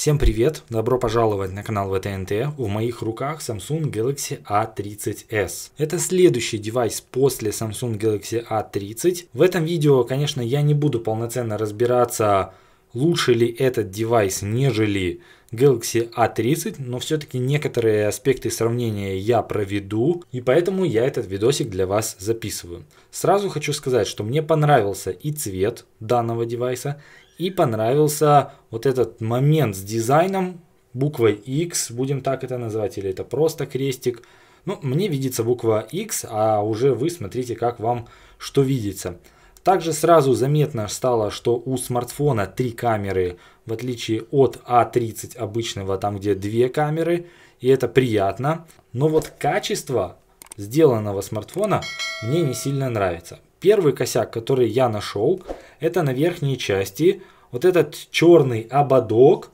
Всем привет! Добро пожаловать на канал ВТНТ. В моих руках Samsung Galaxy A30s. Это следующий девайс после Samsung Galaxy A30. В этом видео, конечно, я не буду полноценно разбираться, лучше ли этот девайс, нежели Galaxy A30, но все-таки некоторые аспекты сравнения я проведу, и поэтому я этот видосик для вас записываю. Сразу хочу сказать, что мне понравился и цвет данного девайса, и понравился вот этот момент с дизайном, буквой X, будем так это называть, или это просто крестик. Ну, мне видится буква X, а уже вы смотрите, как вам что видится. Также сразу заметно стало, что у смартфона три камеры, в отличие от A30 а обычного, там где две камеры, и это приятно. Но вот качество сделанного смартфона мне не сильно нравится. Первый косяк, который я нашел, это на верхней части вот этот черный ободок,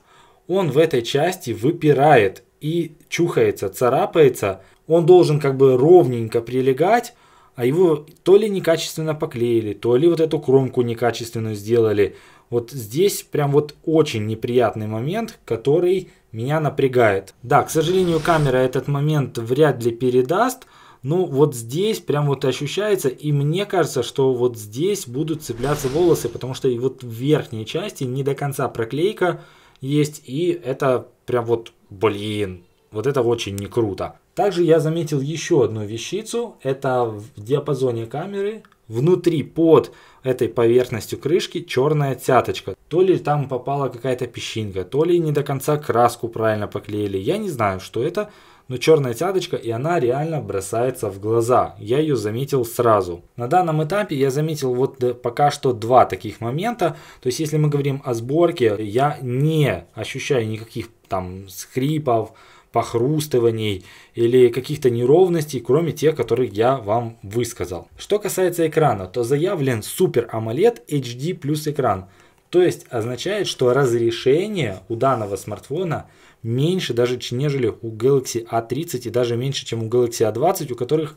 он в этой части выпирает и чухается, царапается. Он должен как бы ровненько прилегать, а его то ли некачественно поклеили, то ли вот эту кромку некачественно сделали. Вот здесь прям вот очень неприятный момент, который меня напрягает. Да, к сожалению, камера этот момент вряд ли передаст, ну вот здесь прям вот ощущается, и мне кажется, что вот здесь будут цепляться волосы, потому что и вот в верхней части не до конца проклейка есть, и это прям вот, блин, вот это очень не круто. Также я заметил еще одну вещицу, это в диапазоне камеры внутри под этой поверхностью крышки черная тяточка. То ли там попала какая-то песчинка, то ли не до конца краску правильно поклеили. Я не знаю, что это, но черная тядочка и она реально бросается в глаза. Я ее заметил сразу. На данном этапе я заметил вот э, пока что два таких момента. То есть если мы говорим о сборке, я не ощущаю никаких там скрипов, похрустываний или каких-то неровностей, кроме тех, которые я вам высказал. Что касается экрана, то заявлен Super AMOLED HD плюс экран. То есть означает, что разрешение у данного смартфона – меньше даже, нежели у Galaxy A30 и даже меньше, чем у Galaxy A20, у которых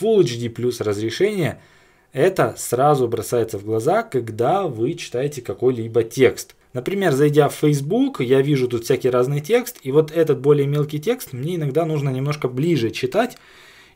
Full HD плюс разрешение. Это сразу бросается в глаза, когда вы читаете какой-либо текст. Например, зайдя в Facebook, я вижу тут всякий разный текст, и вот этот более мелкий текст мне иногда нужно немножко ближе читать,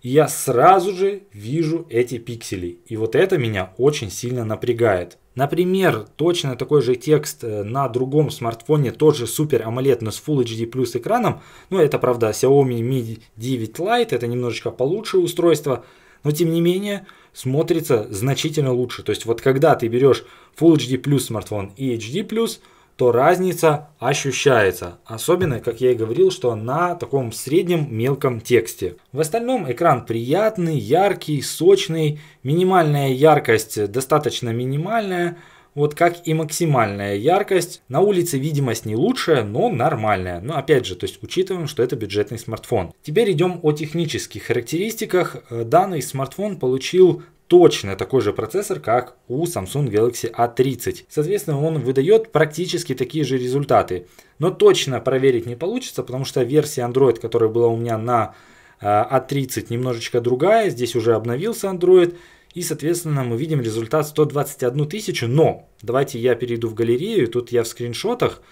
и я сразу же вижу эти пиксели. И вот это меня очень сильно напрягает. Например, точно такой же текст э, на другом смартфоне, тот же Super AMOLED, но с Full HD Plus экраном. Ну, это правда Xiaomi Mi 9 Lite, это немножечко получше устройство, но тем не менее смотрится значительно лучше. То есть вот когда ты берешь Full HD Plus смартфон и HD Plus, то разница ощущается. Особенно, как я и говорил, что на таком среднем мелком тексте. В остальном экран приятный, яркий, сочный. Минимальная яркость достаточно минимальная. Вот как и максимальная яркость. На улице видимость не лучшая, но нормальная. Но опять же, то есть учитываем, что это бюджетный смартфон. Теперь идем о технических характеристиках. Э, данный смартфон получил точно такой же процессор, как у Samsung Galaxy A30. Соответственно, он выдает практически такие же результаты. Но точно проверить не получится, потому что версия Android, которая была у меня на э, A30, немножечко другая. Здесь уже обновился Android. И, соответственно, мы видим результат 121 тысячу. Но давайте я перейду в галерею. Тут я в скриншотах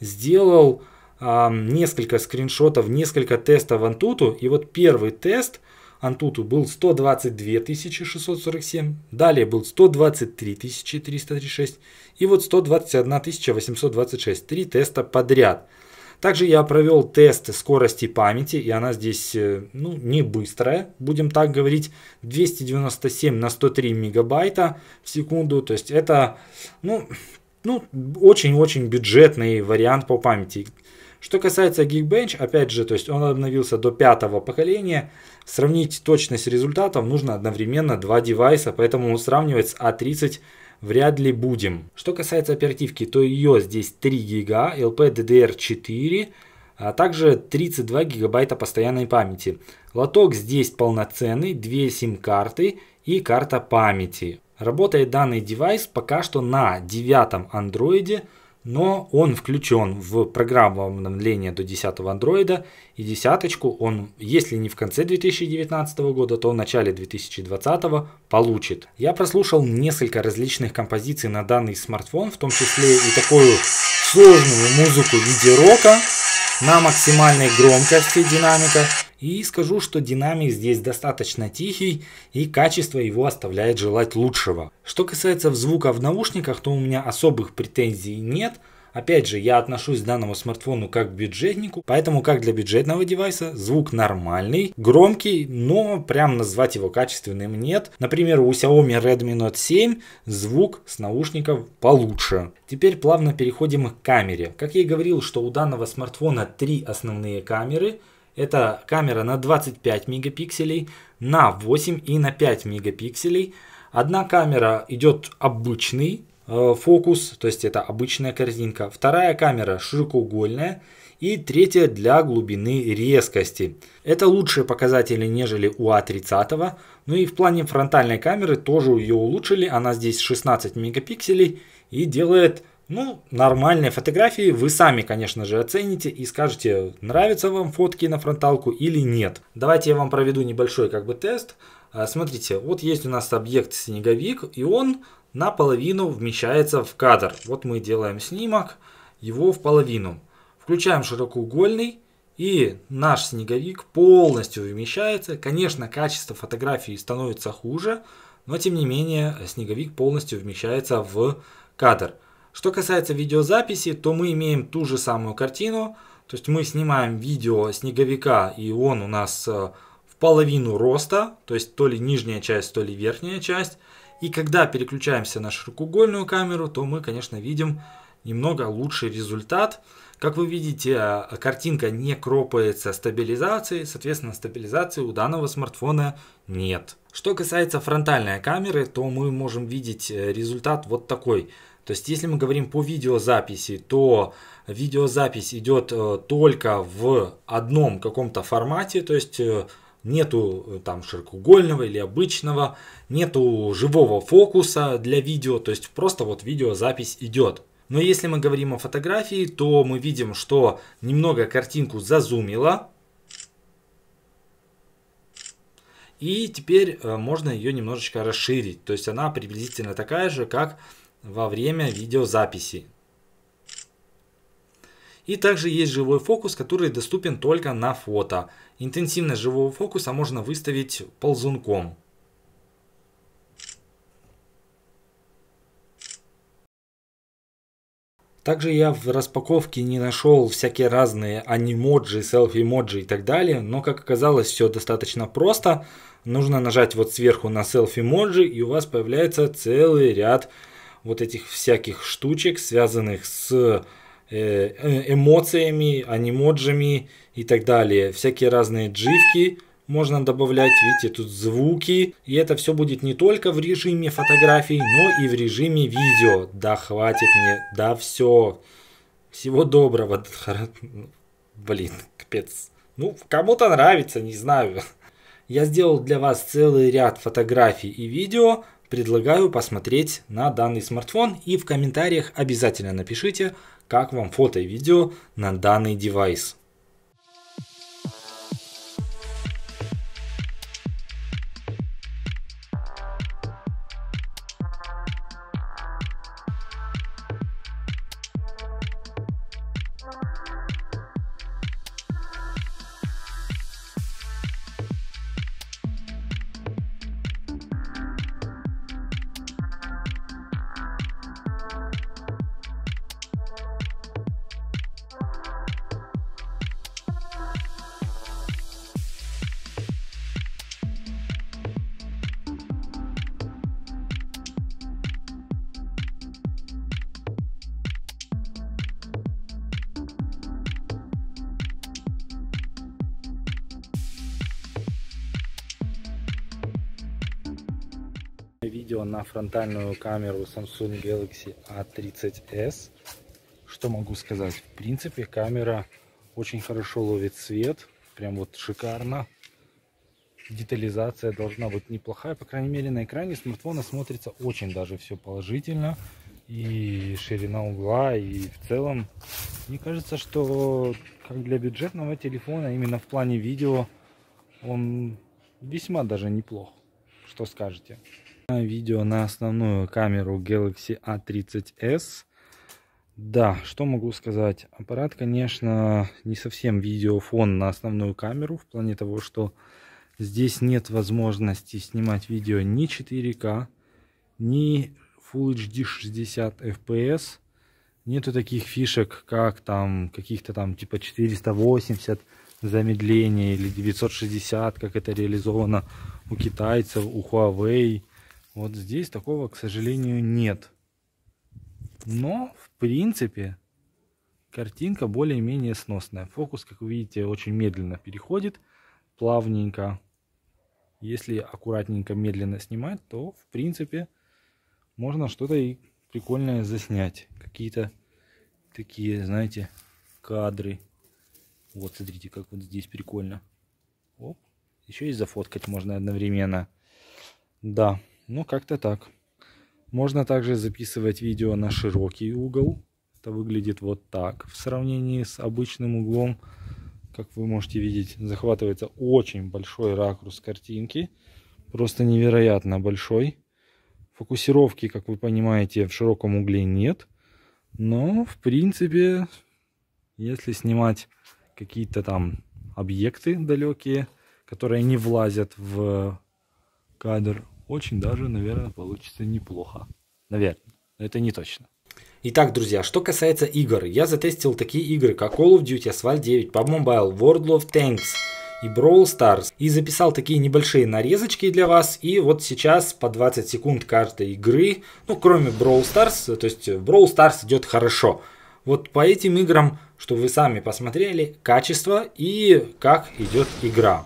сделал э, несколько скриншотов, несколько тестов Antutu. И вот первый тест – Антуту был 122 647, далее был 123 336 и вот 121 826. Три теста подряд. Также я провел тест скорости памяти, и она здесь э, ну, не быстрая, будем так говорить, 297 на 103 мегабайта в секунду, то есть это ну, ну, очень-очень бюджетный вариант по памяти. Что касается Geekbench, опять же, то есть он обновился до пятого поколения. Сравнить точность результатов нужно одновременно два девайса, поэтому сравнивать с A30 а вряд ли будем. Что касается оперативки, то ее здесь 3 гига, LPDDR4, а также 32 гигабайта постоянной памяти. Лоток здесь полноценный, две сим-карты и карта памяти. Работает данный девайс пока что на девятом андроиде, но он включен в программу обновления до 10 андроида и десяточку он, если не в конце 2019 года, то в начале 2020 получит. Я прослушал несколько различных композиций на данный смартфон, в том числе и такую сложную музыку в виде рока на максимальной громкости динамика и скажу, что динамик здесь достаточно тихий и качество его оставляет желать лучшего. Что касается звука в наушниках, то у меня особых претензий нет. Опять же, я отношусь к данному смартфону как к бюджетнику, поэтому как для бюджетного девайса звук нормальный, громкий, но прям назвать его качественным нет. Например, у Xiaomi Redmi Note 7 звук с наушников получше. Теперь плавно переходим к камере. Как я и говорил, что у данного смартфона три основные камеры – это камера на 25 мегапикселей, на 8 и на 5 мегапикселей. Одна камера идет обычный э, фокус, то есть это обычная картинка. Вторая камера широкоугольная. И третья для глубины резкости. Это лучшие показатели, нежели у А30. Ну и в плане фронтальной камеры тоже ее улучшили. Она здесь 16 мегапикселей и делает ну, нормальные фотографии. Вы сами, конечно же, оцените и скажете, нравятся вам фотки на фронталку или нет. Давайте я вам проведу небольшой как бы тест. А, смотрите, вот есть у нас объект снеговик, и он наполовину вмещается в кадр. Вот мы делаем снимок, его в половину. Включаем широкоугольный, и наш снеговик полностью вмещается. Конечно, качество фотографии становится хуже, но тем не менее снеговик полностью вмещается в кадр. Что касается видеозаписи, то мы имеем ту же самую картину. То есть мы снимаем видео снеговика, и он у нас э, в половину роста, то есть то ли нижняя часть, то ли верхняя часть. И когда переключаемся на широкоугольную камеру, то мы, конечно, видим немного лучший результат. Как вы видите, э, картинка не кропается стабилизацией, соответственно, стабилизации у данного смартфона нет. Что касается фронтальной камеры, то мы можем видеть э, результат вот такой – то есть, если мы говорим по видеозаписи, то видеозапись идет э, только в одном каком-то формате, то есть э, нету э, там широкоугольного или обычного, нету живого фокуса для видео, то есть просто вот видеозапись идет. Но если мы говорим о фотографии, то мы видим, что немного картинку зазумило. И теперь можно ее немножечко расширить. То есть она приблизительно такая же, как во время видеозаписи. И также есть живой фокус, который доступен только на фото. Интенсивность живого фокуса можно выставить ползунком. Также я в распаковке не нашел всякие разные анимоджи, селфи-моджи и так далее, но как оказалось все достаточно просто. Нужно нажать вот сверху на селфи-моджи и у вас появляется целый ряд вот этих всяких штучек, связанных с э, э, эмоциями, анимоджами и так далее. Всякие разные дживки можно добавлять, видите, тут звуки. И это все будет не только в режиме фотографий, но и в режиме видео. Да хватит мне, да все. Всего доброго. Ну, блин, капец. Ну, кому-то нравится, не знаю. Я сделал для вас целый ряд фотографий и видео, предлагаю посмотреть на данный смартфон и в комментариях обязательно напишите, как вам фото и видео на данный девайс. Видео на фронтальную камеру Samsung Galaxy A30s. Что могу сказать? В принципе, камера очень хорошо ловит свет. Прям вот шикарно. Детализация должна быть неплохая. По крайней мере, на экране смартфона смотрится очень даже все положительно. И ширина угла, и в целом. Мне кажется, что как для бюджетного телефона, именно в плане видео, он весьма даже неплох. Что скажете? видео на основную камеру Galaxy A30s. Да, что могу сказать? Аппарат, конечно, не совсем видеофон на основную камеру, в плане того, что здесь нет возможности снимать видео ни 4К, ни Full HD 60 FPS. Нету таких фишек, как там каких-то там типа 480 замедление или 960, как это реализовано у китайцев, у Huawei вот здесь такого, к сожалению, нет. Но, в принципе, картинка более-менее сносная. Фокус, как вы видите, очень медленно переходит, плавненько. Если аккуратненько, медленно снимать, то, в принципе, можно что-то и прикольное заснять. Какие-то такие, знаете, кадры. Вот, смотрите, как вот здесь прикольно. Оп. Еще и зафоткать можно одновременно. Да. Ну, как-то так. Можно также записывать видео на широкий угол. Это выглядит вот так в сравнении с обычным углом. Как вы можете видеть, захватывается очень большой ракурс картинки. Просто невероятно большой. Фокусировки, как вы понимаете, в широком угле нет. Но, в принципе, если снимать какие-то там объекты далекие, которые не влазят в кадр, очень даже, наверное, получится неплохо. Наверное. Но это не точно. Итак, друзья, что касается игр. Я затестил такие игры, как Call of Duty, Asphalt 9, PUBG Mobile, World of Tanks, и Brawl Stars. И записал такие небольшие нарезочки для вас. И вот сейчас по 20 секунд каждой игры, ну кроме Brawl Stars, то есть Brawl Stars идет хорошо. Вот по этим играм, что вы сами посмотрели, качество и как идет игра.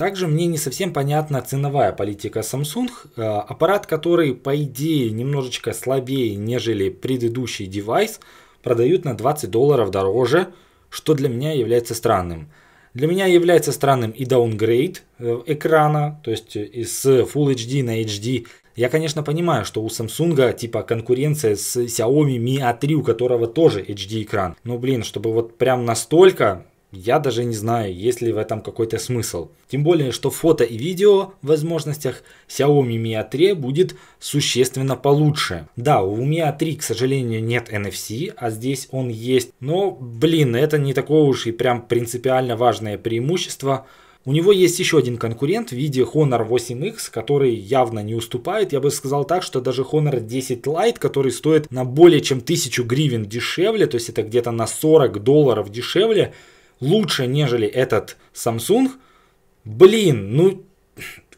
Также мне не совсем понятна ценовая политика Samsung. Э, аппарат, который по идее немножечко слабее, нежели предыдущий девайс, продают на 20 долларов дороже, что для меня является странным. Для меня является странным и даунгрейд э, экрана, то есть э, из Full HD на HD. Я, конечно, понимаю, что у Samsung типа конкуренция с Xiaomi Mi A3, у которого тоже HD экран. Но, блин, чтобы вот прям настолько я даже не знаю, есть ли в этом какой-то смысл. Тем более, что фото и видео в возможностях Xiaomi Mi A3 будет существенно получше. Да, у Mi A3, к сожалению, нет NFC, а здесь он есть. Но, блин, это не такое уж и прям принципиально важное преимущество. У него есть еще один конкурент в виде Honor 8X, который явно не уступает. Я бы сказал так, что даже Honor 10 Lite, который стоит на более чем 1000 гривен дешевле, то есть это где-то на 40 долларов дешевле, лучше, нежели этот Samsung. Блин, ну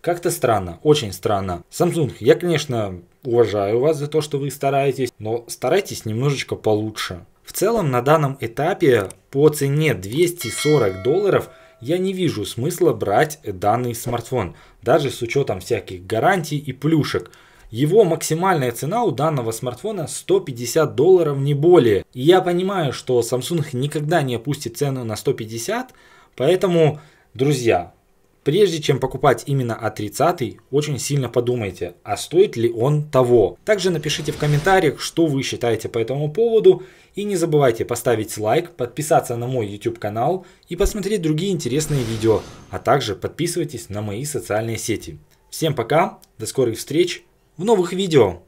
как-то странно, очень странно. Samsung, я, конечно, уважаю вас за то, что вы стараетесь, но старайтесь немножечко получше. В целом, на данном этапе по цене 240 долларов – я не вижу смысла брать данный смартфон, даже с учетом всяких гарантий и плюшек. Его максимальная цена у данного смартфона 150 долларов не более. И я понимаю, что Samsung никогда не опустит цену на 150, поэтому, друзья, Прежде чем покупать именно А30, очень сильно подумайте, а стоит ли он того. Также напишите в комментариях, что вы считаете по этому поводу. И не забывайте поставить лайк, подписаться на мой YouTube канал и посмотреть другие интересные видео. А также подписывайтесь на мои социальные сети. Всем пока, до скорых встреч! в новых видео.